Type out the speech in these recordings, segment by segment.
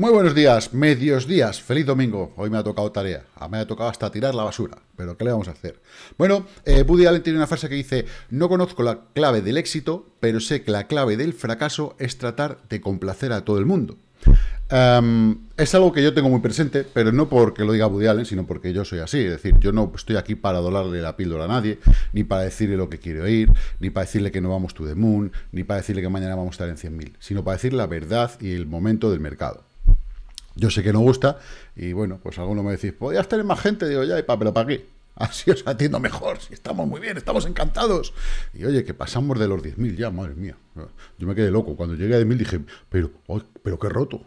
Muy buenos días, medios días, feliz domingo. Hoy me ha tocado tarea, a ah, mí me ha tocado hasta tirar la basura, pero ¿qué le vamos a hacer? Bueno, eh, Allen tiene una frase que dice, no conozco la clave del éxito, pero sé que la clave del fracaso es tratar de complacer a todo el mundo. Em, es algo que yo tengo muy presente, pero no porque lo diga Woody Allen, sino porque yo soy así. Es decir, yo no estoy aquí para dolarle la píldora a nadie, ni para decirle lo que quiere oír, ni para decirle que no vamos to the moon, ni para decirle que mañana vamos a estar en 100.000, sino para decir la verdad y el momento del mercado. Yo sé que no gusta y bueno, pues alguno me decís, podías tener más gente, digo ya, y pero ¿para qué? Así os atiendo mejor, si estamos muy bien, estamos encantados. Y oye, que pasamos de los 10.000 ya, madre mía. Yo me quedé loco, cuando llegué a 10.000 dije, pero, pero qué roto.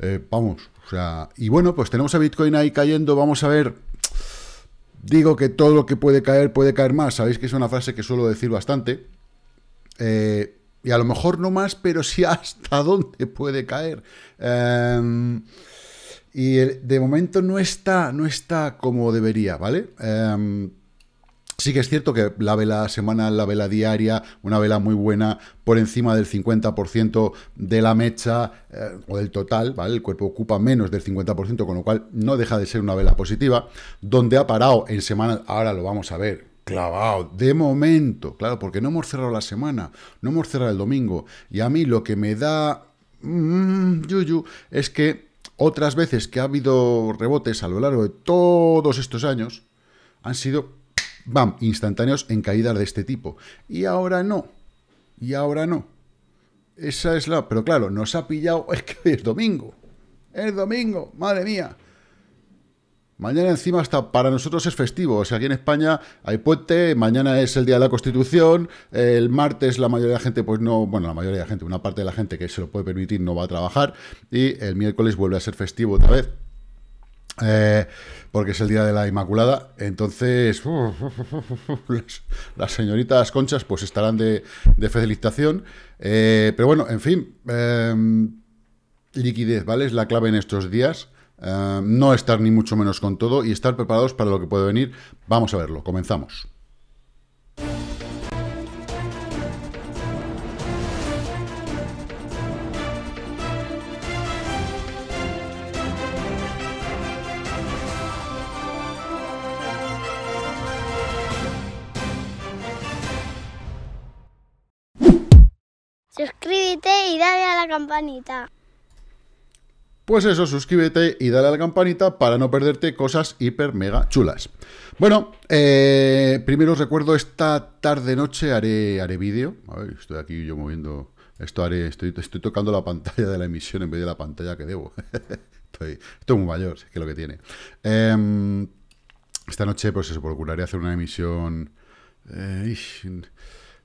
Eh, vamos, o sea, y bueno, pues tenemos a Bitcoin ahí cayendo, vamos a ver digo que todo lo que puede caer puede caer más. Sabéis que es una frase que suelo decir bastante. Eh, y a lo mejor no más, pero sí hasta dónde puede caer. Em, y de momento no está, no está como debería, ¿vale? Em, sí que es cierto que la vela semanal, la vela diaria, una vela muy buena, por encima del 50% de la mecha eh, o del total, ¿vale? El cuerpo ocupa menos del 50%, con lo cual no deja de ser una vela positiva. Donde ha parado en semana ahora lo vamos a ver, clavado, de momento, claro, porque no hemos cerrado la semana, no hemos cerrado el domingo. Y a mí lo que me da mmm, yuyu es que otras veces que ha habido rebotes a lo largo de todos estos años han sido, bam, instantáneos en caídas de este tipo. Y ahora no, y ahora no. Esa es la... Pero claro, nos ha pillado, es que es domingo. Es domingo, madre mía. Mañana encima hasta para nosotros es festivo, o sea, aquí en España hay puente, mañana es el Día de la Constitución, el martes la mayoría de la gente, pues no, bueno, la mayoría de la gente, una parte de la gente que se lo puede permitir no va a trabajar y el miércoles vuelve a ser festivo otra vez. Eh, porque es el día de la Inmaculada, entonces las, señoritas conchas pues estarán de, de felicitación, eh, pero bueno, en fin, eh, liquidez, ¿vale? Es la clave en estos días. Em, no estar ni mucho menos con todo y estar preparados para lo que puede venir. Vamos a verlo, comenzamos. Suscríbete y dale a la campanita. Pues eso, suscríbete y dale a la campanita para no perderte cosas hiper mega chulas. Bueno, eh, primero os recuerdo, esta tarde-noche haré, haré vídeo. estoy aquí yo moviendo... Esto haré, estoy, estoy tocando la pantalla de la emisión en vez de la pantalla que debo. estoy, muy mayor, que lo que tiene. Em, esta noche, pues eso, procuraré hacer una emisión... Eh,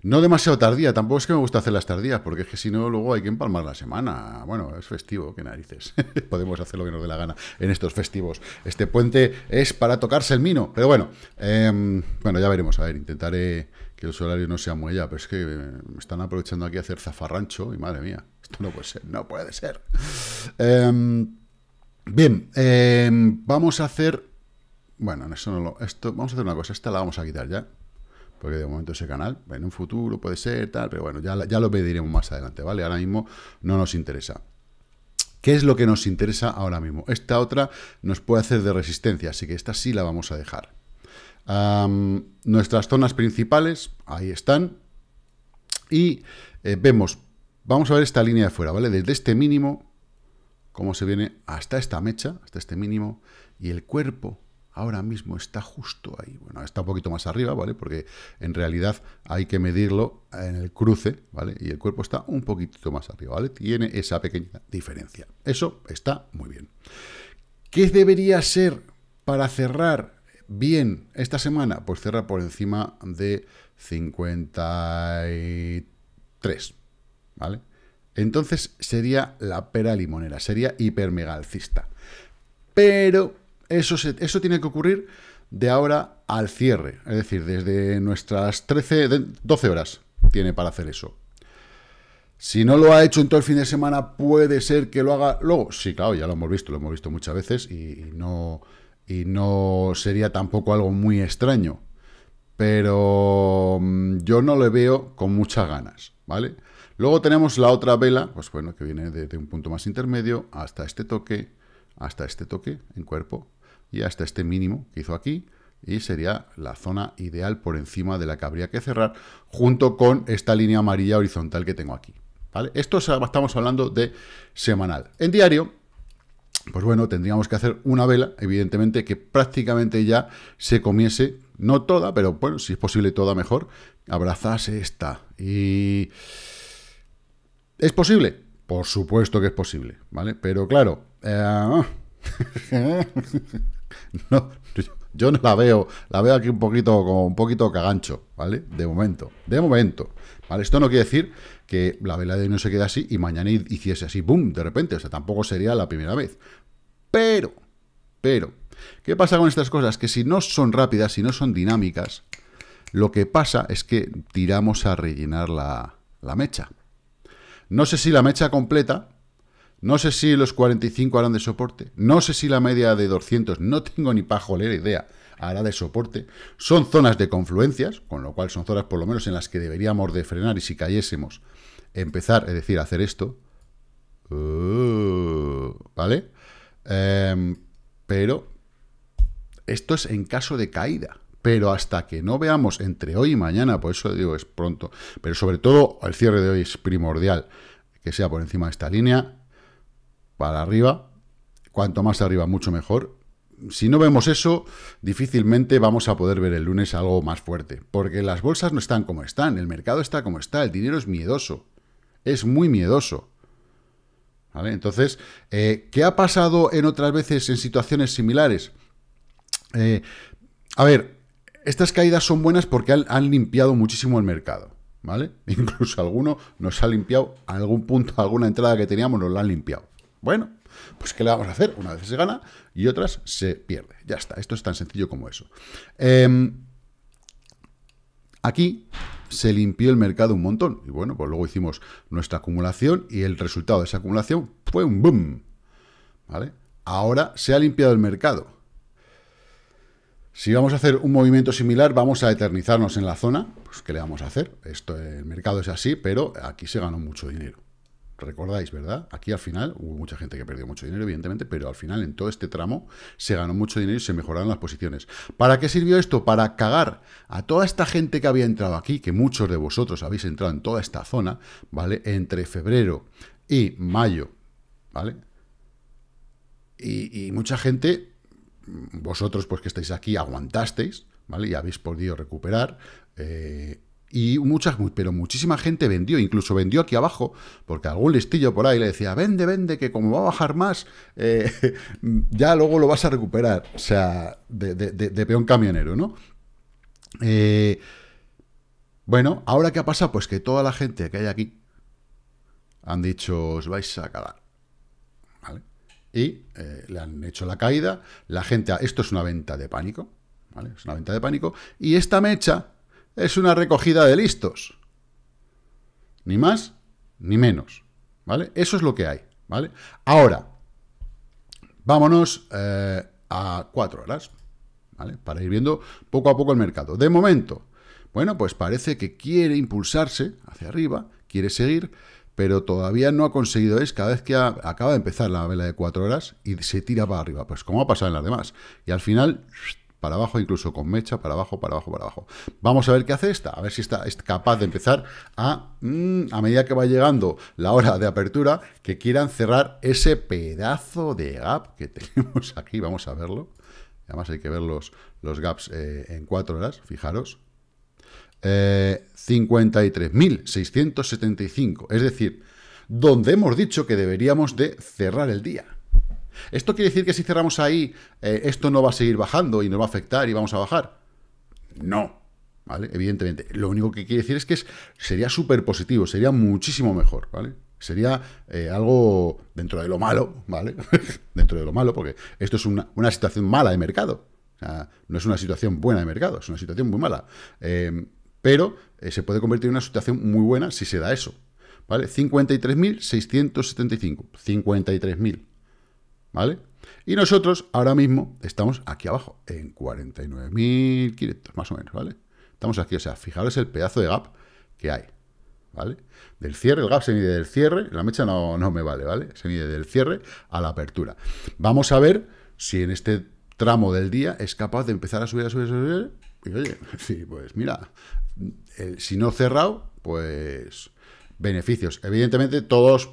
no demasiado tardía, tampoco es que me gusta hacer las tardías, porque es que si no, luego hay que empalmar la semana. Bueno, es festivo, qué narices. Podemos hacer lo que nos dé la gana en estos festivos. Este puente es para tocarse el mino, pero bueno, em, bueno, ya veremos. A ver, intentaré que el solario no sea muy pero es que me están aprovechando aquí a hacer zafarrancho y madre mía, esto no puede ser, no puede ser. Em, bien, em, vamos a hacer. Bueno, eso no lo. Esto, vamos a hacer una cosa, esta la vamos a quitar ya, porque de momento ese canal, en un futuro puede ser, tal, pero bueno, ya, ya lo pediremos más adelante, ¿vale? Ahora mismo no nos interesa. ¿Qué es lo que nos interesa ahora mismo? Esta otra nos puede hacer de resistencia, así que esta sí la vamos a dejar. nuestras zonas principales, ahí están. Y eh, vemos, vamos a ver esta línea de fuera, ¿vale? Desde este mínimo, cómo se viene hasta esta mecha, hasta este mínimo, y el cuerpo ahora mismo está justo ahí. Bueno, está un poquito más arriba, ¿vale? Porque en realidad hay que medirlo en el cruce, ¿vale? Y el cuerpo está un poquito más arriba, ¿vale? Tiene esa pequeña diferencia. Eso está muy bien. ¿Qué debería ser para cerrar bien esta semana? Pues cerrar por encima de 53, ¿vale? Entonces sería la pera limonera, sería hiper Pero eso, tiene que ocurrir de ahora al cierre, es decir, desde nuestras 13, 12 horas tiene para hacer eso. Si no lo ha hecho en todo el fin de semana, puede ser que lo haga luego. Sí, claro, ya lo hemos visto, lo hemos visto muchas veces y, no, y no sería tampoco algo muy extraño. Pero mm, yo no le veo con muchas ganas, ¿vale? Luego tenemos la otra vela, pues bueno, que viene desde de un punto más intermedio hasta este toque, hasta este toque en cuerpo, y hasta este mínimo que hizo aquí, y sería la zona ideal por encima de la que habría que cerrar, junto con esta línea amarilla horizontal que tengo aquí. ¿vale? Esto estamos hablando de semanal. En diario, pues bueno, tendríamos que hacer una vela, evidentemente, que prácticamente ya se comiese, no toda, pero bueno, si es posible toda mejor, abrazase esta. Y... ¿Es posible? Por supuesto que es posible, ¿vale? Pero claro... Eh, ah, No, yo no la veo, la veo aquí un poquito como un poquito cagancho, ¿vale? De momento, de momento. ¿Vale? Esto no quiere decir que la vela de hoy no se quede así y mañana hiciese así, ¡boom! de repente. O sea, tampoco sería la primera vez. Pero, pero, ¿qué pasa con estas cosas? Que si no son rápidas, si no son dinámicas, lo que pasa es que tiramos a rellenar la mecha. No sé si la mecha completa, no sé si los 45 harán de soporte. No sé si la media de 200, no tengo ni joler idea, hará de soporte. Son zonas de confluencias, con lo cual son zonas por lo menos en las que deberíamos de frenar y si cayésemos, empezar, es decir, hacer esto. Uh, ¿Vale? Em, pero esto es en caso de caída. Pero hasta que no veamos entre hoy y mañana, por eso digo es pronto, pero sobre todo el cierre de hoy es primordial que sea por encima de esta línea, para arriba. Cuanto más arriba, mucho mejor. Si no vemos eso, difícilmente vamos a poder ver el lunes algo más fuerte, porque las bolsas no están como están, el mercado está como está, el dinero es miedoso, es muy miedoso. ¿Vale? Entonces, eh, ¿qué ha pasado en otras veces en situaciones similares? Eh, a ver, estas caídas son buenas porque han, limpiado muchísimo el mercado. ¿vale? Incluso alguno nos ha limpiado, algún punto, alguna entrada que teníamos nos la han limpiado. Bueno, pues ¿qué le vamos a hacer? Una vez se gana y otras se pierde. Ya está, esto es tan sencillo como eso. Em, aquí se limpió el mercado un montón. Y bueno, pues luego hicimos nuestra acumulación y el resultado de esa acumulación fue un boom. ¿Vale? Ahora se ha limpiado el mercado. Si vamos a hacer un movimiento similar, vamos a eternizarnos en la zona. Pues, ¿qué le vamos a hacer? Esto, el mercado es así, pero aquí se ganó mucho dinero. Recordáis, ¿verdad? Aquí al final hubo mucha gente que perdió mucho dinero, evidentemente, pero al final en todo este tramo se ganó mucho dinero y se mejoraron las posiciones. ¿Para qué sirvió esto? Para cagar a toda esta gente que había entrado aquí, que muchos de vosotros habéis entrado en toda esta zona, ¿vale? Entre febrero y mayo, ¿vale? Y, mucha gente, vosotros pues que estáis aquí, aguantasteis, ¿vale? Y habéis podido recuperar. Eh, y muchas, pero muchísima gente vendió, incluso vendió aquí abajo, porque algún listillo por ahí le decía, vende, vende, que como va a bajar más, eh, ya luego lo vas a recuperar. O sea, de, peón camionero, ¿no? Eh, bueno, ahora qué ha pasado, pues que toda la gente que hay aquí han dicho, os vais a cagar. ¿Vale? Y eh, le han hecho la caída, la gente, esto es una venta de pánico, ¿vale? Es una venta de pánico, y esta mecha es una recogida de listos. Ni más ni menos. ¿Vale? Eso es lo que hay. ¿Vale? Ahora, vámonos eh, a cuatro horas. ¿Vale? Para ir viendo poco a poco el mercado. De momento, bueno, pues parece que quiere impulsarse hacia arriba, quiere seguir, pero todavía no ha conseguido. Es cada vez que acaba de empezar la vela de cuatro horas y se tira para arriba, pues como ha pasado en las demás. Y al final para abajo, incluso con mecha, para abajo, para abajo, para abajo. Vamos a ver qué hace esta, a ver si está es capaz de empezar a, mm, a medida que va llegando la hora de apertura, que quieran cerrar ese pedazo de gap que tenemos aquí, vamos a verlo. Además hay que ver los, gaps eh, en cuatro horas, fijaros. 53.675, eh, es decir, donde hemos dicho que deberíamos de cerrar el día. ¿Esto quiere decir que si cerramos ahí, eh, esto no va a seguir bajando y nos va a afectar y vamos a bajar? No, ¿vale? Evidentemente. Lo único que quiere decir es que sería súper positivo, sería muchísimo mejor, ¿vale? Sería eh, algo dentro de lo malo, ¿vale? dentro de lo malo, porque esto es una, situación mala de mercado. O sea, no es una situación buena de mercado, es una situación muy mala. Em, pero eh, se puede convertir en una situación muy buena si se da eso. ¿Vale? 53.675. 53.000. ¿vale? Y nosotros ahora mismo estamos aquí abajo, en 49.500, más o menos, ¿vale? Estamos aquí, o sea, fijaros el pedazo de gap que hay, ¿vale? Del cierre, el gap se mide del cierre, la mecha no, no me vale, ¿vale? Se mide del cierre a la apertura. Vamos a ver si en este tramo del día es capaz de empezar a subir, a subir, a subir. Y oye, sí, pues mira, si no cerrado, pues beneficios. Evidentemente todos,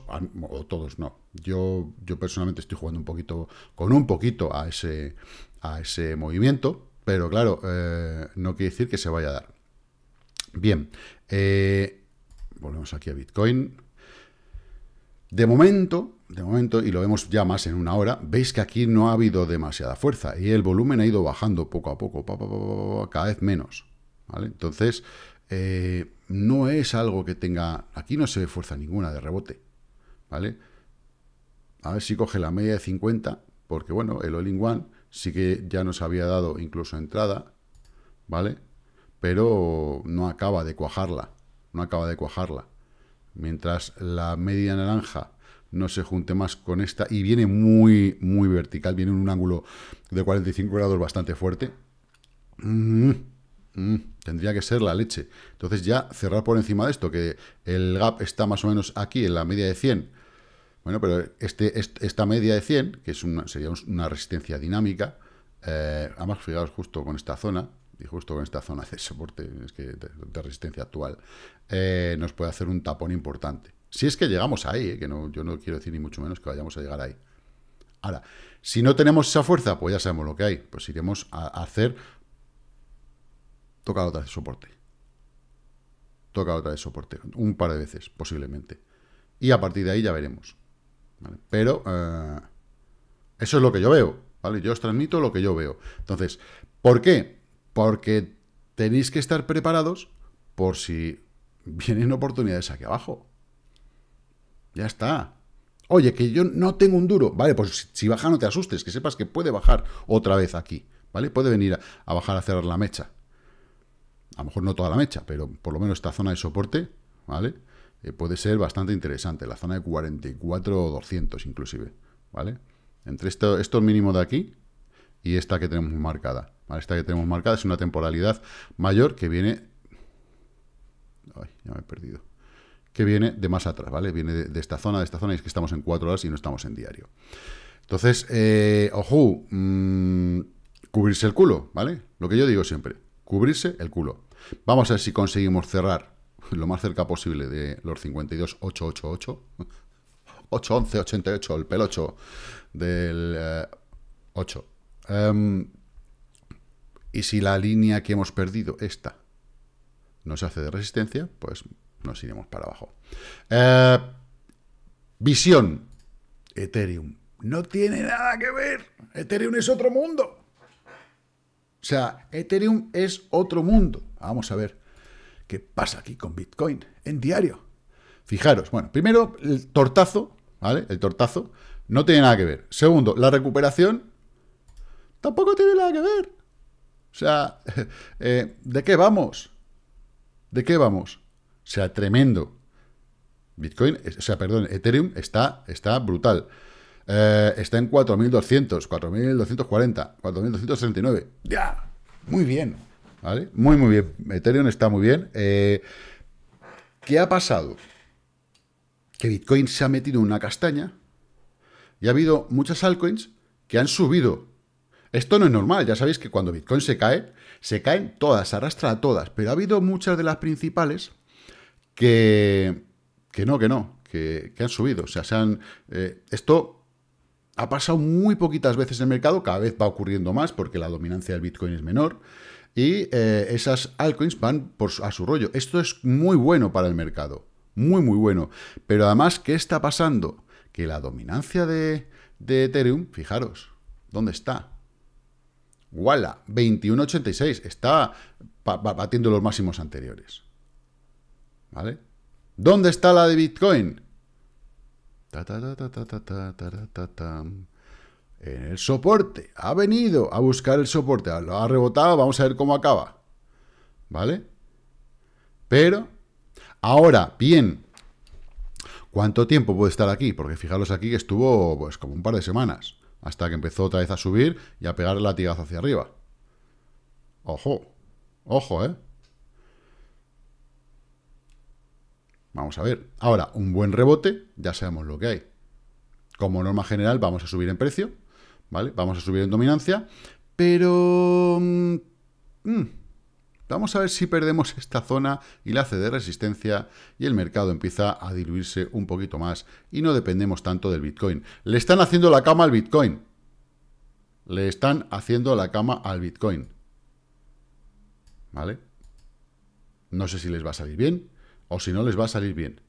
o todos no, yo, yo personalmente estoy jugando un poquito, con un poquito a ese, a ese movimiento, pero claro, eh, no quiere decir que se vaya a dar. Bien, eh, volvemos aquí a Bitcoin. De momento, de momento, y lo vemos ya más en una hora, veis que aquí no ha habido demasiada fuerza y el volumen ha ido bajando poco a poco, cada vez menos. Entonces, eh, no es algo que tenga... Aquí no se ve fuerza ninguna de rebote. ¿vale? A ver si coge la media de 50, porque bueno, el all one sí que ya nos había dado incluso entrada, ¿vale? Pero no acaba de cuajarla, no acaba de cuajarla. Mientras la media naranja no se junte más con esta y viene muy, muy vertical, viene en un ángulo de 45 grados bastante fuerte. Mm, mm, tendría que ser la leche. Entonces ya cerrar por encima de esto, que el gap está más o menos aquí, en la media de 100, bueno, pero este, este, esta media de 100, que es una, sería una resistencia dinámica, eh, además fijaros, justo con esta zona, y justo con esta zona de soporte, es que de, resistencia actual, eh, nos puede hacer un tapón importante. Si es que llegamos ahí, eh, que no, yo no quiero decir ni mucho menos que vayamos a llegar ahí. Ahora, si no tenemos esa fuerza, pues ya sabemos lo que hay. Pues iremos a, hacer... toca otra de soporte. toca otra vez soporte. Un par de veces, posiblemente. Y a partir de ahí ya veremos. Pero eh, eso es lo que yo veo, ¿vale? Yo os transmito lo que yo veo. Entonces, ¿por qué? Porque tenéis que estar preparados por si vienen oportunidades aquí abajo. Ya está. Oye, que yo no tengo un duro. Vale, pues si baja no te asustes, que sepas que puede bajar otra vez aquí. ¿Vale? Puede venir a, a bajar a cerrar la mecha. A lo mejor no toda la mecha, pero por lo menos esta zona de soporte, ¿vale? Eh, puede ser bastante interesante, la zona de 44 200 inclusive, ¿vale? Entre esto, esto mínimo de aquí y esta que tenemos marcada, Esta que tenemos marcada es una temporalidad mayor que viene... Ay, ya me he perdido. Que viene de más atrás, ¿vale? Viene de, esta zona, de esta zona, y es que estamos en 4 horas y no estamos en diario. Entonces, eh, ojo, mm, cubrirse el culo, ¿vale? Lo que yo digo siempre, cubrirse el culo. Vamos a ver si conseguimos cerrar lo más cerca posible de los 52888, 811, 88, el pelocho del 8. Eh, em, y si la línea que hemos perdido, esta, no se hace de resistencia, pues nos iremos para abajo. Eh, visión, Ethereum. No tiene nada que ver. Ethereum es otro mundo. O sea, Ethereum es otro mundo. Vamos a ver. ¿Qué pasa aquí con Bitcoin en diario? Fijaros, bueno, primero el tortazo, ¿vale? El tortazo no tiene nada que ver. Segundo, la recuperación tampoco tiene nada que ver. O sea, eh, ¿de qué vamos? ¿De qué vamos? O sea, tremendo. Bitcoin, eh, o sea, perdón, Ethereum está, está brutal. Eh, está en 4.200, 4.240, 4.239. ¡Ya! Muy bien. Muy, muy bien. Ethereum está muy bien. Eh, ¿Qué ha pasado? Que Bitcoin se ha metido en una castaña y ha habido muchas altcoins que han subido. Esto no es normal, ya sabéis que cuando Bitcoin se cae, se caen todas, se arrastra a todas, pero ha habido muchas de las principales que, que no, que no, que, han subido. O sea, se han, eh, esto ha pasado muy poquitas veces en el mercado, cada vez va ocurriendo más porque la dominancia del Bitcoin es menor y esas altcoins van por, a su rollo. Esto es muy bueno para el mercado, muy, muy bueno. Pero además, ¿qué está pasando? Que la dominancia de, Ethereum, fijaros, ¿dónde está? Wala, 21.86, está batiendo los máximos anteriores. ¿Vale? ¿Dónde está la de Bitcoin? Ta, ta, ta, en el soporte. Ha venido a buscar el soporte, lo ha rebotado, vamos a ver cómo acaba. ¿Vale? Pero, ahora, bien, ¿cuánto tiempo puede estar aquí? Porque fijaros aquí que estuvo pues como un par de semanas, hasta que empezó otra vez a subir y a pegar el latigazo hacia arriba. Ojo, ojo, ¿eh? Vamos a ver. Ahora, un buen rebote, ya sabemos lo que hay. Como norma general, vamos a subir en precio, ¿vale? Vamos a subir en dominancia, pero... Mm, mm, vamos a ver si perdemos esta zona y la hace de resistencia y el mercado empieza a diluirse un poquito más y no dependemos tanto del Bitcoin. Le están haciendo la cama al Bitcoin. Le están haciendo la cama al Bitcoin. ¿Vale? No sé si les va a salir bien o si no les va a salir bien.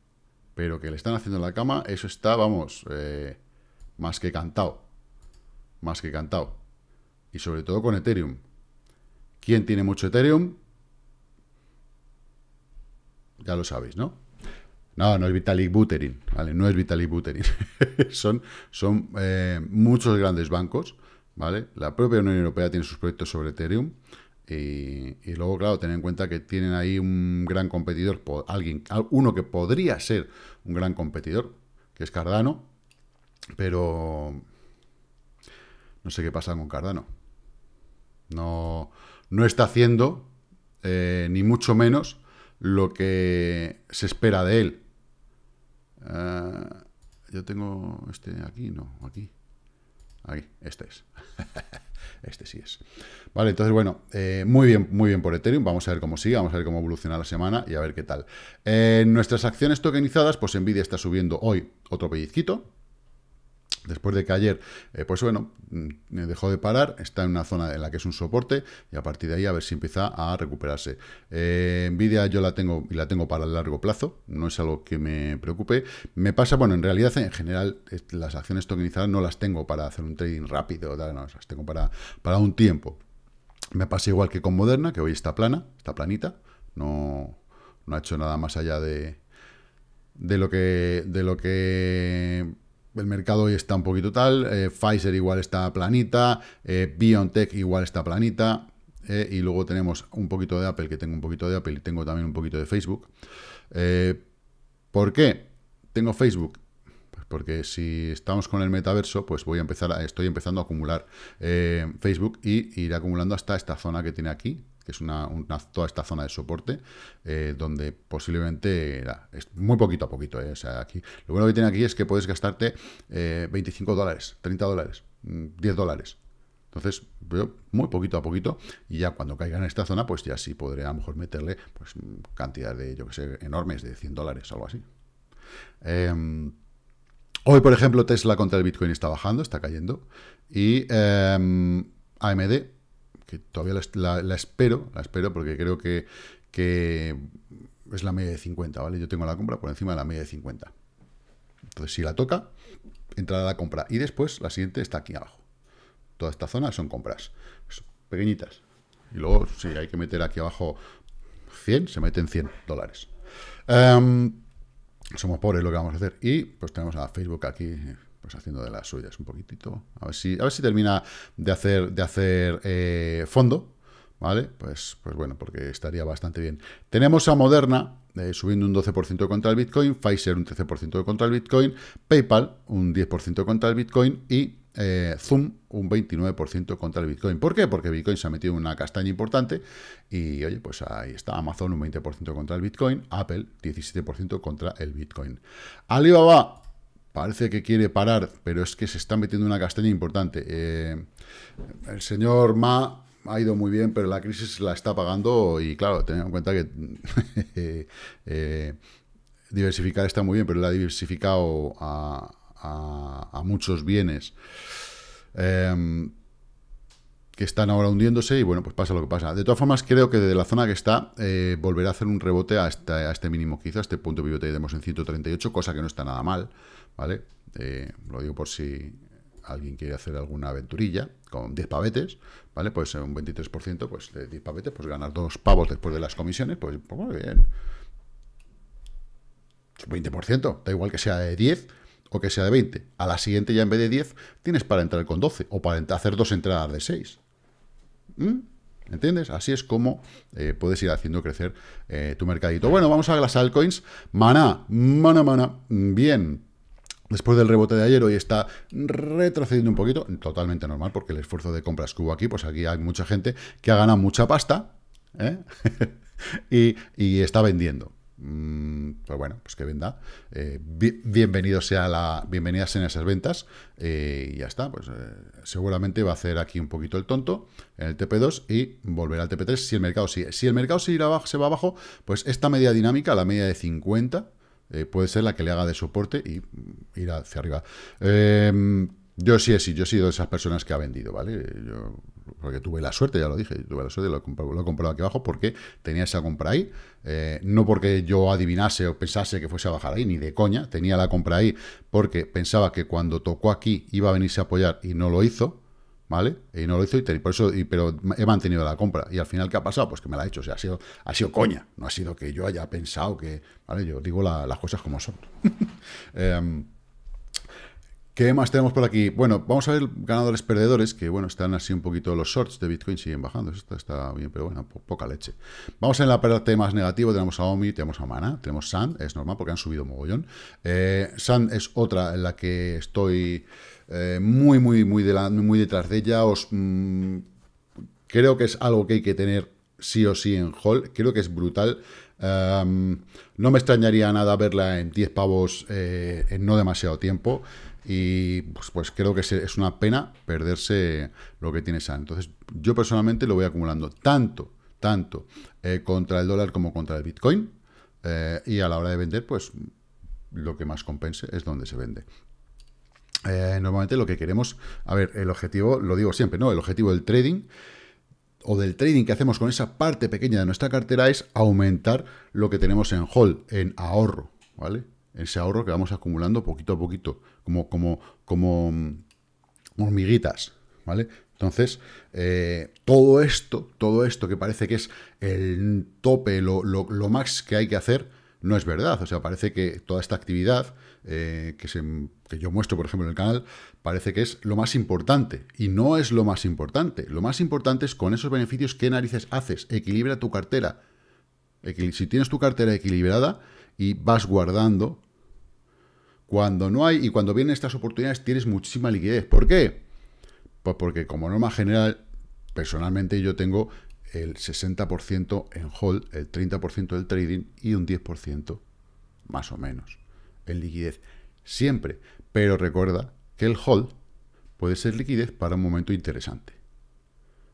Pero que le están haciendo la cama, eso está, vamos, eh, más que cantado más que cantado. Y sobre todo con Ethereum. ¿Quién tiene mucho Ethereum? Ya lo sabéis, ¿no? No, no es Vitalik Buterin, ¿vale? No es Vitalik Buterin. son son eh, muchos grandes bancos, ¿vale? La propia Unión Europea tiene sus proyectos sobre Ethereum. Y, luego, claro, tener en cuenta que tienen ahí un gran competidor, alguien, uno que podría ser un gran competidor, que es Cardano, pero no sé qué pasa con Cardano. No, no está haciendo, eh, ni mucho menos, lo que se espera de él. Eh, yo tengo este aquí, no, aquí. Ahí, este es. este sí es. Vale, entonces, bueno, eh, muy bien, muy bien por Ethereum. Vamos a ver cómo sigue, vamos a ver cómo evoluciona la semana y a ver qué tal. en nuestras acciones tokenizadas, pues Envidia está subiendo hoy otro pellizquito, después de que ayer, eh, pues bueno, mm, dejó de parar, está en una zona en la que es un soporte y a partir de ahí a ver si empieza a recuperarse. Envidia eh, Nvidia yo la tengo y la tengo para el largo plazo, no es algo que me preocupe. Me pasa, bueno, en realidad en general las acciones tokenizadas no las tengo para hacer un trading rápido, no, las tengo para, para un tiempo. Me pasa igual que con Moderna, que hoy está plana, está planita, no, no ha hecho nada más allá de, de lo que de lo que el mercado hoy está un poquito tal, eh, Pfizer igual está planita, eh, BioNTech igual está planita, eh, y luego tenemos un poquito de Apple, que tengo un poquito de Apple y tengo también un poquito de Facebook. ¿Por qué tengo Facebook? Pues porque si estamos con el metaverso, pues voy a empezar, a, estoy empezando a acumular Facebook y ir acumulando hasta esta zona que tiene aquí, que es una, toda esta zona de soporte, eh, donde posiblemente, es muy poquito a poquito, eh, aquí, lo bueno que tiene aquí es que puedes gastarte 25 eh, dólares, 30 dólares, 10 mm, dólares. Entonces, muy poquito a poquito, y ya cuando caiga en esta zona, pues ya sí podré a lo mejor meterle pues cantidad de, yo que sé, enormes, de 100 dólares, algo así. Em, hoy, por ejemplo, Tesla contra el Bitcoin está bajando, está cayendo, y em, AMD que todavía la, espero, la espero porque creo que, es la media de 50, ¿vale? Yo tengo la compra por encima de la media de 50. Entonces, si la toca, entrará la compra. Y después, la siguiente está aquí abajo. Toda esta zona son compras pequeñitas. Y luego, si hay que meter aquí abajo 100, se meten 100 dólares. Em, somos pobres lo que vamos a hacer. Y pues tenemos a Facebook aquí pues haciendo de las suyas un poquitito. A ver si, ver si termina de hacer, de hacer eh, fondo, ¿vale? Pues, pues bueno, porque estaría bastante bien. Tenemos a Moderna eh, subiendo un 12% contra el Bitcoin, Pfizer un 13% contra el Bitcoin, PayPal un 10% contra el Bitcoin y eh, Zoom un 29% contra el Bitcoin. ¿Por qué? Porque Bitcoin se ha metido en una castaña importante y, oye, pues ahí está Amazon un 20% contra el Bitcoin, Apple 17% contra el Bitcoin. Alibaba parece que quiere parar, pero es que se está metiendo una castaña importante. Eh, el señor Ma ha ido muy bien, pero la crisis la está pagando y claro, teniendo en cuenta que eh, diversificar está muy bien, pero la ha diversificado a, muchos bienes. Em, que están ahora hundiéndose y bueno, pues pasa lo que pasa. De todas formas, creo que desde la zona que está eh, volverá a hacer un rebote a, este, mínimo quizá, a este punto pivote que tenemos en 138, cosa que no está nada mal. ¿vale? Eh, lo digo por si alguien quiere hacer alguna aventurilla con 10 pavetes, ¿vale? Pues un 23%, pues de 10 pavetes, pues ganar dos pavos después de las comisiones, pues, pues muy bien. 20%, da igual que sea de 10 o que sea de 20. A la siguiente ya en vez de 10 tienes para entrar con 12 o para hacer dos entradas de 6. ¿Mm? ¿Entiendes? Así es como eh, puedes ir haciendo crecer eh, tu mercadito. Bueno, vamos a las altcoins. Mana, mana, mana. Bien, Después del rebote de ayer, hoy está retrocediendo un poquito, totalmente normal, porque el esfuerzo de compras que hubo aquí, pues aquí hay mucha gente que ha ganado mucha pasta ¿eh? y, está vendiendo. Mm, pues bueno, pues que venda. Eh, bienvenido sea la, bienvenidas en esas ventas. Eh, y ya está, pues seguramente va a hacer aquí un poquito el tonto en el TP2 y volver al TP3 si el mercado sigue. Si el mercado se, abajo, se va abajo, pues esta media dinámica, la media de 50, eh, puede ser la que le haga de soporte y ir hacia arriba. Em, yo sí he yo he sido de esas personas que ha vendido, ¿vale? porque tuve la suerte, ya lo dije, tuve la suerte, lo he lo aquí abajo porque tenía esa compra ahí. Eh, no porque yo adivinase o pensase que fuese a bajar ahí, ni de coña. Tenía la compra ahí porque pensaba que cuando tocó aquí iba a venirse a apoyar y no lo hizo. ¿vale? Y no lo hizo y por eso, pero he mantenido la compra. Y al final, ¿qué ha pasado? Pues que me la ha hecho. O sea, ha sido, ha sido coña. No ha sido que yo haya pensado que, ¿vale? Yo digo las cosas como son. Eh, ¿Qué más tenemos por aquí? Bueno, vamos a ver ganadores perdedores, que bueno, están así un poquito los shorts de Bitcoin, siguen bajando, esto está bien, pero bueno, poca leche. Vamos en la parte más negativa, tenemos a Omi, tenemos a Mana, tenemos Sand, es normal porque han subido mogollón. Eh, Sand es otra en la que estoy... Eh, muy, muy, muy, muy detrás de ella. Os, mm, creo que es algo que hay que tener sí o sí en Hall. Creo que es brutal. no me extrañaría nada verla en 10 pavos eh, en no demasiado tiempo. Y pues, pues creo que es una pena perderse lo que tiene San. Entonces, yo personalmente lo voy acumulando tanto, tanto eh, contra el dólar como contra el Bitcoin. y a la hora de vender, pues lo que más compense es donde se vende. Eh, normalmente lo que queremos, a ver, el objetivo, lo digo siempre, ¿no? El objetivo del trading o del trading que hacemos con esa parte pequeña de nuestra cartera es aumentar lo que tenemos en hold, en ahorro, ¿vale? Ese ahorro que vamos acumulando poquito a poquito, como, como, como mm, hormiguitas, ¿vale? Entonces, eh, todo esto, todo esto que parece que es el tope, lo, lo, lo, más que hay que hacer, no es verdad. O sea, parece que toda esta actividad eh, que, yo muestro, por ejemplo, en el canal, parece que es lo más importante. Y no es lo más importante. Lo más importante es con esos beneficios, ¿qué narices haces? Equilibra tu cartera. si tienes tu cartera equilibrada y vas guardando, cuando no hay y cuando vienen estas oportunidades tienes muchísima liquidez. ¿Por qué? Pues porque como norma general, personalmente yo tengo el 60% en hold, el 30% del trading y un 10% más o menos en liquidez siempre. Pero recuerda que el hold puede ser liquidez para un momento interesante.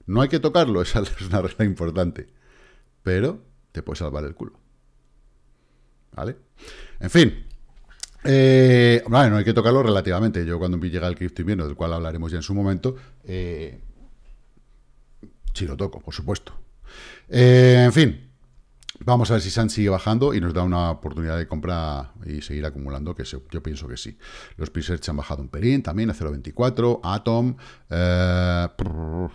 No hay que tocarlo, esa es una regla importante. Pero te puede salvar el culo. ¿Vale? En fin. Eh, no hay que tocarlo relativamente. Yo cuando llega el cripto invierno, del cual hablaremos ya en su momento, eh, si lo toco, por supuesto. Eh, en fin, Vamos a ver si San sigue bajando y nos da una oportunidad de compra y seguir acumulando, que yo pienso que sí. Los Presearch han bajado un pelín, también a 0.24, Atom, eh,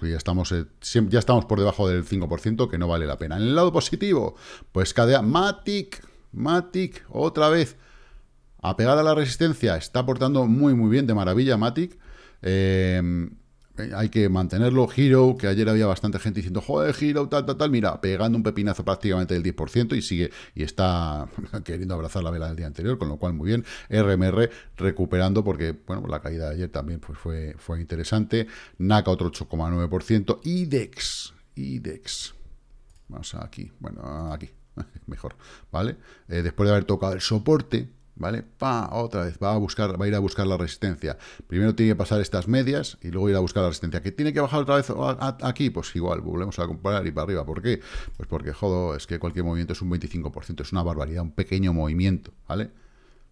y ya estamos, eh, ya estamos por debajo del 5%, que no vale la pena. En el lado positivo, pues cada Matic, Matic, otra vez, apegada a la resistencia, está portando muy, muy bien, de maravilla Matic. Eh, eh, hay que mantenerlo. Hero, que ayer había bastante gente diciendo, joder, Hero, tal, tal, tal. Mira, pegando un pepinazo prácticamente del 10% y sigue y está queriendo abrazar la vela del día anterior, con lo cual muy bien. RMR recuperando porque, bueno, la caída de ayer también pues, fue, fue interesante. NACA otro 8,9%. IDEX, IDEX. Vamos aquí, bueno, aquí, mejor, ¿vale? Eh, después de haber tocado el soporte, ¿vale? Pa, otra vez, va a, buscar, va a ir a buscar la resistencia. Primero tiene que pasar estas medias y luego ir a buscar la resistencia. ¿Que tiene que bajar otra vez aquí? Pues igual, volvemos a comparar y para arriba. ¿Por qué? Pues porque, jodo, es que cualquier movimiento es un 25%, es una barbaridad, un pequeño movimiento, ¿vale?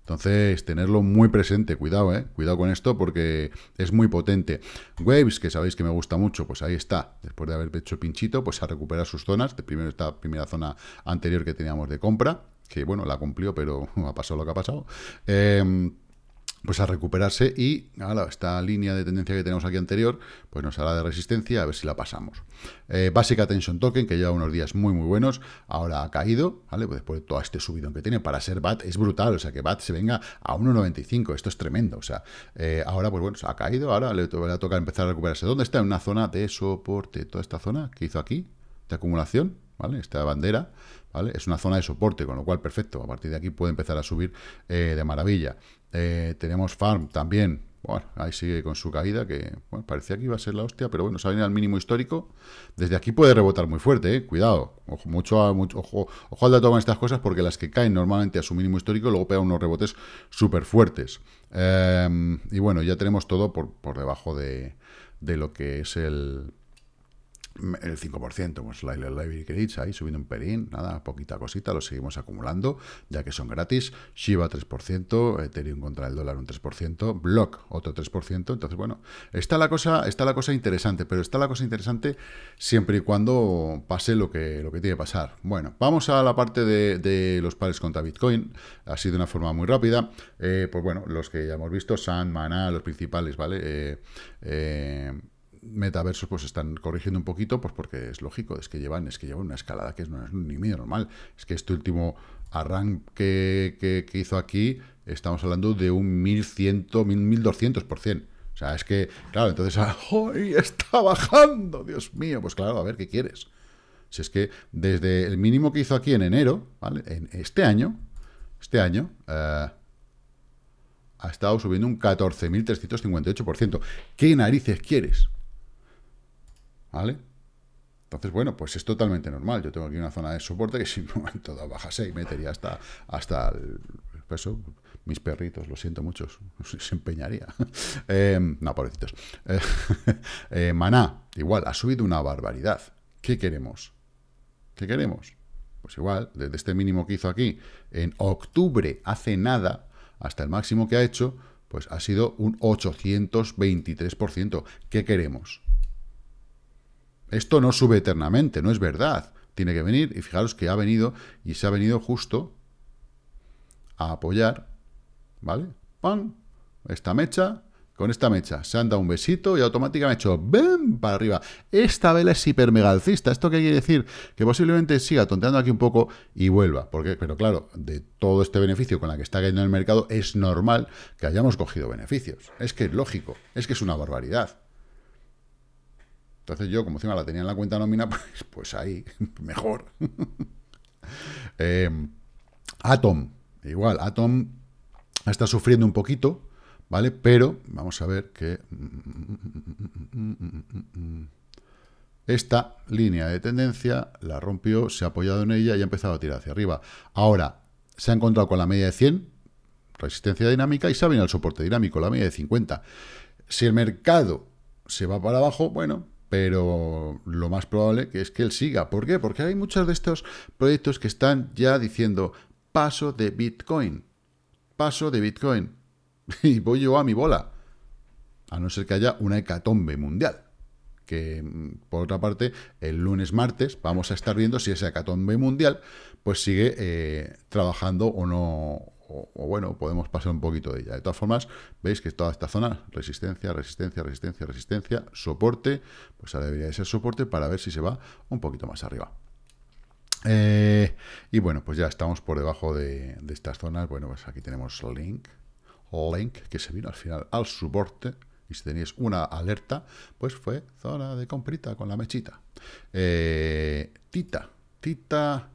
Entonces, tenerlo muy presente, cuidado, ¿eh? Cuidado con esto porque es muy potente. Waves, que sabéis que me gusta mucho, pues ahí está. Después de haber hecho pinchito, pues a recuperar sus zonas. De primero esta primera zona anterior que teníamos de compra, que bueno, la cumplió, pero ha pasado lo que ha pasado. Em, pues a recuperarse y ahora esta línea de tendencia que tenemos aquí anterior, pues nos hará de resistencia, a ver si la pasamos. Eh, básica Tension Token, que lleva unos días muy muy buenos, ahora ha caído, ¿vale? Pues después de todo este subidón que tiene, para ser BAT es brutal, o sea, que BAT se venga a 1,95, esto es tremendo, o sea, eh, ahora pues bueno, ha caído, ahora le va empezar a recuperarse. ¿Dónde está? En una zona de soporte, toda esta zona que hizo aquí, de acumulación, esta bandera, ¿vale? Es una zona de soporte, con lo cual, perfecto, a partir de aquí puede empezar a subir eh, de maravilla. Eh, tenemos Farm también, ahí sigue con su caída, que parecía que iba a ser la hostia, pero bueno, se ha venido al mínimo histórico. Desde aquí puede rebotar muy fuerte, eh, cuidado. Ojo, mucho, ojo, al dato con estas cosas, porque las que caen normalmente a su mínimo histórico, luego pegan unos rebotes súper fuertes. y bueno, ya tenemos todo por, debajo de lo que es el, el 5%, pues la Library Credits ahí subiendo un perín nada, poquita cosita, lo seguimos acumulando, ya que son gratis. Shiba 3%, Ethereum contra el dólar un 3%, Block otro 3%, entonces bueno, está la cosa, está la cosa interesante, pero está la cosa interesante siempre y cuando pase lo que, lo que tiene que pasar. Bueno, vamos a la parte de, los pares contra Bitcoin, así de una forma muy rápida. Eh, pues bueno, los que ya hemos visto, San, Mana, los principales, ¿vale? eh, eh metaversos pues están corrigiendo un poquito, pues porque es lógico, es que llevan, es que llevan una escalada que no es ni medio normal. Es que este último arranque que, hizo aquí, estamos hablando de un 1100, 1200%. O sea, es que, claro, entonces, ¡ay, está bajando! Dios mío, pues claro, a ver, ¿qué quieres? Si es que desde el mínimo que hizo aquí en enero, ¿vale? En este año, este año, eh, ha estado subiendo un 14.358%. ¿Qué narices quieres? ¿vale? Entonces, bueno, pues es totalmente normal. Yo tengo aquí una zona de soporte que si en todo baja y metería hasta, hasta el peso, mis perritos, lo siento mucho, se empeñaría. Em, no, pobrecitos. Eh, maná, igual, ha subido una barbaridad. ¿Qué queremos? ¿Qué queremos? Pues igual, desde este mínimo que hizo aquí, en octubre, hace nada, hasta el máximo que ha hecho, pues ha sido un 823%. ¿Qué queremos? esto no sube eternamente, no es verdad. Tiene que venir, y fijaros que ha venido, y se ha venido justo a apoyar, ¿vale? ¡Pam! Esta mecha, con esta mecha, se han dado un besito y automáticamente ha hecho ¡bam! para arriba. Esta vela es hiper ¿Esto qué quiere decir? Que posiblemente siga tonteando aquí un poco y vuelva. Porque, pero claro, de todo este beneficio con la que está cayendo el mercado, es normal que hayamos cogido beneficios. Es que es lógico, es que es una barbaridad. Entonces yo, como encima la tenía en la cuenta nómina, pues, pues, ahí, mejor. Eh, Atom, igual, Atom está sufriendo un poquito, ¿vale? Pero vamos a ver que esta línea de tendencia la rompió, se ha apoyado en ella y ha empezado a tirar hacia arriba. Ahora, se ha encontrado con la media de 100, resistencia dinámica, y se ha venido al soporte dinámico, la media de 50. Si el mercado se va para abajo, bueno, pero lo más probable que es que él siga. ¿Por qué? Porque hay muchos de estos proyectos que están ya diciendo paso de Bitcoin, paso de Bitcoin, y voy yo a mi bola, a no ser que haya una hecatombe mundial. Que mm, por otra parte, el lunes, martes, vamos a estar viendo si esa hecatombe mundial pues sigue eh, trabajando o no, o, bueno, podemos pasar un poquito de ella. De todas formas, veis que toda esta zona, resistencia, resistencia, resistencia, resistencia, soporte, pues ahora debería de ser soporte para ver si se va un poquito más arriba. Eh, y bueno, pues ya estamos por debajo de, estas zonas. Bueno, pues aquí tenemos Link, Link, que se vino al final al soporte. Y si tenéis una alerta, pues fue zona de comprita con la mechita. Eh, tita, Tita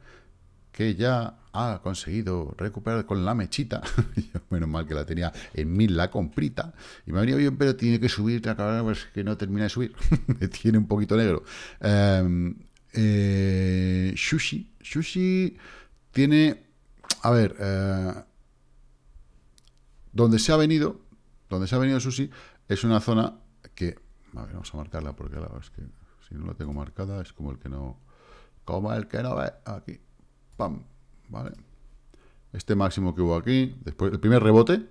que ya ha conseguido recuperar con la mechita. Menos mal que la tenía en mil la comprita. Y me venía bien, pero tiene que subir, pues que no termina de subir. tiene un poquito negro. Em, eh, sushi. Sushi tiene... A ver... Eh, donde se ha venido... Donde se ha venido Sushi es una zona que... vamos a marcarla porque es que si no la tengo marcada es como el que no... Como el que no ve aquí. ¿vale? Este máximo que hubo aquí, después el primer rebote,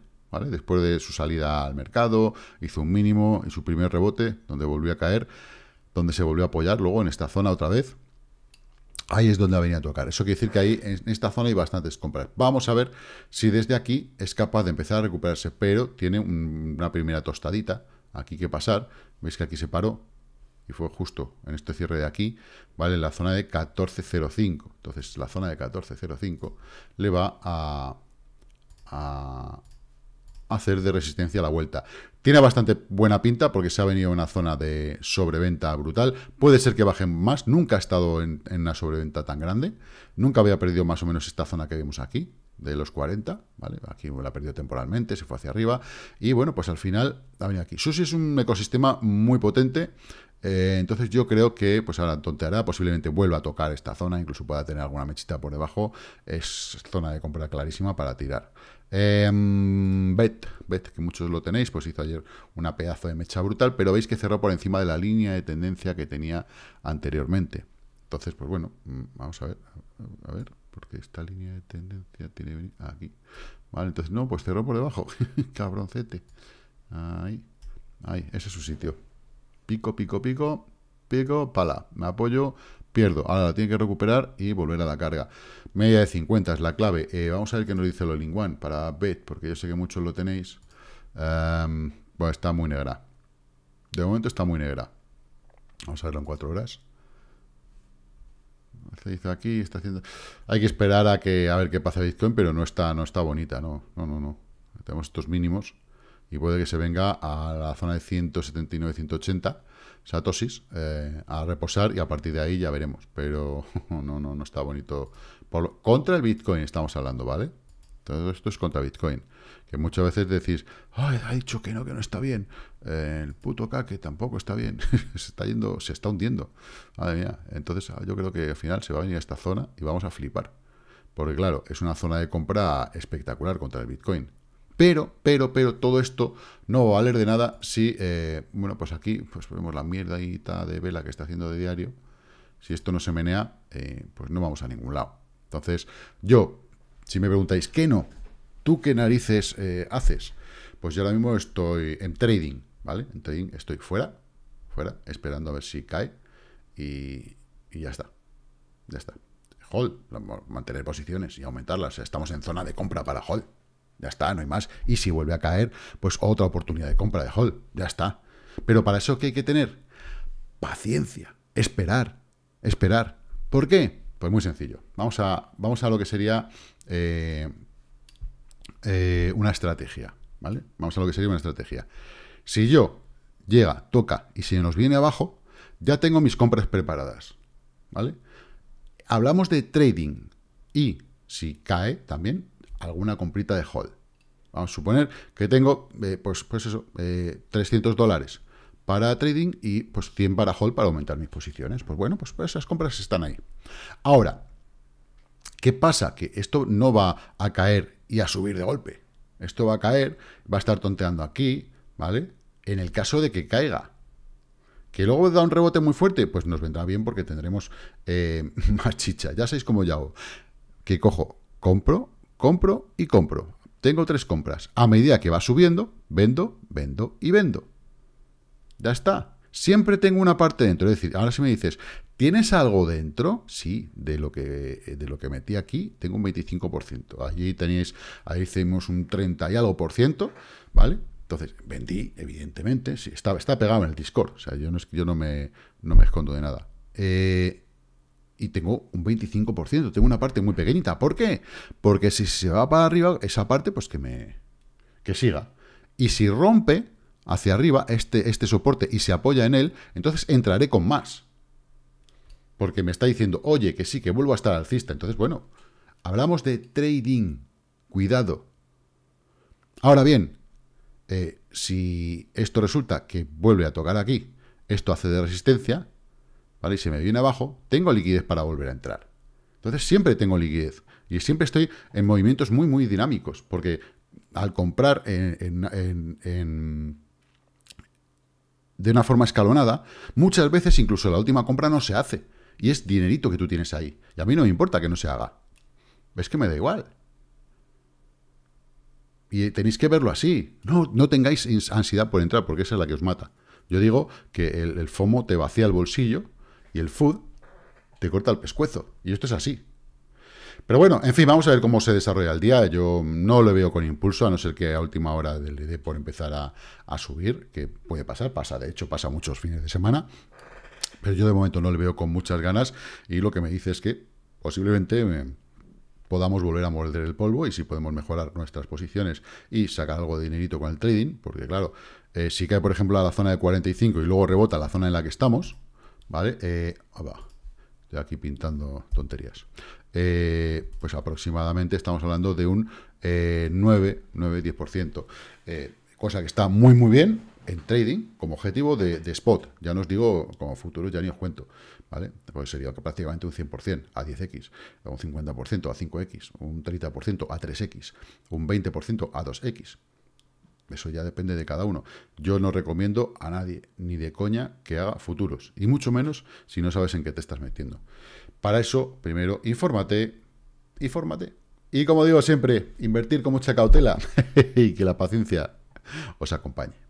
Después de su salida al mercado, hizo un mínimo y su primer rebote, donde volvió a caer, donde se volvió a apoyar, luego en esta zona otra vez, ahí es donde venía a tocar. Eso quiere decir que ahí, en esta zona, hay bastantes compras. Vamos a ver si desde aquí es capaz de empezar a recuperarse, pero tiene una primera tostadita. Aquí que pasar. Veis que aquí se paró, y fue justo en este cierre de aquí, ¿vale? en La zona de 14.05. Entonces, la zona de 14.05 le va a, hacer de resistencia a la vuelta. Tiene bastante buena pinta porque se ha venido una zona de sobreventa brutal. Puede ser que baje más. Nunca ha estado en, una sobreventa tan grande. Nunca había perdido más o menos esta zona que vemos aquí, de los 40. ¿vale? Aquí la perdió temporalmente, se fue hacia arriba. Y bueno, pues al final ha venido aquí. Sushi es un ecosistema muy potente. Eh, entonces yo creo que, pues ahora tonteará, posiblemente vuelva a tocar esta zona, incluso pueda tener alguna mechita por debajo. Es zona de compra clarísima para tirar. bet, em, Bet, que muchos lo tenéis, pues hizo ayer una pedazo de mecha brutal, pero veis que cerró por encima de la línea de tendencia que tenía anteriormente. Entonces, pues bueno, mm, vamos a ver, a ver, porque esta línea de tendencia tiene... Aquí. Vale, entonces no, pues cerró por debajo. Cabroncete. Ahí, ahí, ese es su sitio pico, pico, pico, pico, pala, me apoyo, pierdo. Ahora la tiene que recuperar y volver a la carga. Media de 50 es la clave. Eh, vamos a ver qué nos dice lo linguan para Bet, porque yo sé que muchos lo tenéis. Em, está muy negra. De momento está muy negra. Vamos a verlo en 4 horas. Se este hizo aquí, está haciendo... Hay que esperar a que a ver qué pasa Bitcoin, pero no está, no está bonita, no, no, no, no. Tenemos estos mínimos y puede que se venga a la zona de 179-180 satosis eh, a reposar y a partir de ahí ya veremos. Pero no, no, no está bonito. contra el Bitcoin estamos hablando, ¿vale? Todo esto es contra Bitcoin. Que muchas veces decís, ay, ha dicho que no, que no está bien. Eh, el puto que tampoco está bien. se está yendo, se está hundiendo. Madre mía. Entonces ah, yo creo que al final se va a venir a esta zona y vamos a flipar. Porque claro, es una zona de compra espectacular contra el Bitcoin. Pero, pero, pero todo esto no va a valer de nada si, eh, bueno, pues aquí pues ponemos la ta de vela que está haciendo de diario. Si esto no se menea, eh, pues no vamos a ningún lado. Entonces, yo, si me preguntáis, ¿qué no? ¿Tú qué narices eh, haces? Pues yo ahora mismo estoy en trading, ¿vale? En trading estoy fuera, fuera, esperando a ver si cae y, ya está. Ya está. Hold, mantener posiciones y aumentarlas. estamos en zona de compra para hold ya está, no hay más. Y si vuelve a caer, pues otra oportunidad de compra de hold, ya está. Pero para eso, ¿qué hay que tener? Paciencia, esperar, esperar. ¿Por qué? Pues muy sencillo. Vamos a, vamos a lo que sería eh, eh, una estrategia, ¿vale? Vamos a lo que sería una estrategia. Si yo llega, toca y si nos viene abajo, ya tengo mis compras preparadas, ¿vale? Hablamos de trading y si cae también, alguna comprita de hold. Vamos a suponer que tengo, eh, pues, pues eso, 300 eh, dólares para trading y pues 100 para hold para aumentar mis posiciones. Pues bueno, pues, pues, esas compras están ahí. Ahora, ¿qué pasa? Que esto no va a caer y a subir de golpe. Esto va a caer, va a estar tonteando aquí, ¿vale? En el caso de que caiga. ¿Que luego da un rebote muy fuerte? Pues nos vendrá bien porque tendremos eh, más chicha. Ya sabéis cómo yo hago. Que cojo, compro, compro y compro. Tengo tres compras. A medida que va subiendo, vendo, vendo y vendo. Ya está. Siempre tengo una parte dentro. Es decir, ahora si me dices, ¿tienes algo dentro? Sí, de lo que, de lo que metí aquí, tengo un 25%. Allí tenéis, ahí hicimos un 30 y algo por ciento, ¿vale? Entonces, vendí, evidentemente, si está, está pegado en el Discord. O sea, yo no, yo no, me, no me escondo de nada. Eh, y tengo un 25%, tengo una parte muy pequeñita. ¿Por qué? Porque si se va para arriba, esa parte, pues que me. que siga. Y si rompe hacia arriba este, este soporte y se apoya en él, entonces entraré con más. Porque me está diciendo, oye, que sí, que vuelvo a estar alcista. Entonces, bueno, hablamos de trading. Cuidado. Ahora bien, eh, si esto resulta que vuelve a tocar aquí, esto hace de resistencia, y se me viene abajo, tengo liquidez para volver a entrar. Entonces siempre tengo liquidez y siempre estoy en movimientos muy, muy dinámicos, porque al comprar en, de una forma escalonada, muchas veces incluso la última compra no se hace. Y es dinerito que tú tienes ahí. Y a mí no me importa que no se haga. ...ves que me da igual. Y tenéis que verlo así. No, no tengáis ansiedad por entrar, porque esa es la que os mata. Yo digo que el FOMO te vacía el bolsillo y el food te corta el pescuezo. Y esto es así. Pero bueno, en fin, vamos a ver cómo se desarrolla el día. Yo no lo veo con impulso, a no ser que a última hora le dé por empezar a, subir, que puede pasar, pasa, de hecho pasa muchos fines de semana. Pero yo de momento no le veo con muchas ganas y lo que me dice es que posiblemente eh, podamos volver a morder el polvo y si podemos mejorar nuestras posiciones y sacar algo de dinerito con el trading, porque claro, eh, si cae por ejemplo a la zona de 45 y luego rebota la zona en la que estamos, ¿vale? Eh, va, aquí pintando tonterías. Eh, pues aproximadamente estamos hablando de un eh, 9, 9-10%, eh, cosa que está muy, muy bien en trading como objetivo de, de spot. Ya no os digo como futuro, ya ni os cuento, ¿vale? Pues sería prácticamente un 100% a 10x, un 50% a 5x, un 30% a 3x, un 20% a 2x, eso ya depende de cada uno. Yo no recomiendo a nadie, ni de coña, que haga futuros. Y mucho menos si no sabes en qué te estás metiendo. Para eso, primero, infórmate. Infórmate. Y como digo siempre, invertir con mucha cautela y que la paciencia os acompañe.